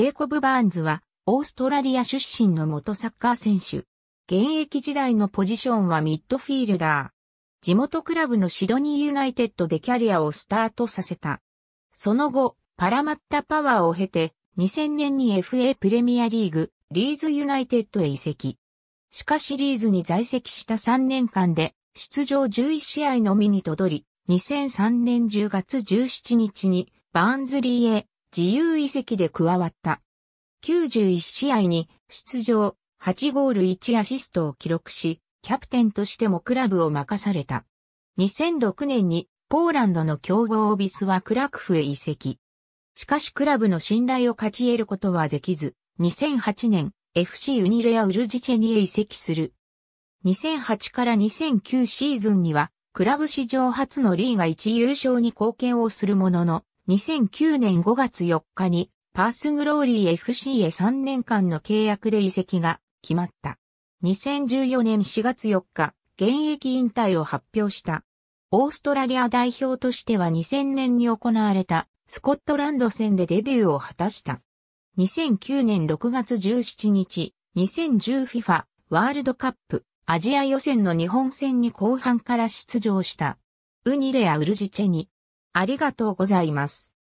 ジェイコブ・バーンズは、オーストラリア出身の元サッカー選手。現役時代のポジションはミッドフィールダー。地元クラブのシドニーユナイテッドでキャリアをスタートさせた。その後、パラマッタパワーを経て、2000年に FA プレミアリーグ、リーズユナイテッドへ移籍。しかしリーズに在籍した3年間で、出場11試合のみにとどり、2003年10月17日にバーンズリーへ自由移籍で加わった。91試合に出場、8ゴール1アシストを記録し、キャプテンとしてもクラブを任された。2006年にポーランドの強豪オビスはクラクフへ移籍。しかしクラブの信頼を勝ち得ることはできず、2008年 FC ユニレア・ウルジチェニへ移籍する。2008から2009シーズンにはクラブ史上初のリーガ1優勝に貢献をするものの、2009年5月4日にパースグローリー FC へ3年間の契約で移籍が決まった。2014年4月4日、現役引退を発表した。オーストラリア代表としては2000年に行われたスコットランド戦でデビューを果たした。2009年6月17日、2010FIFA ワールドカップアジア予選の日本戦に後半から出場した。ウニレア・ウルジチェニ、ありがとうございます。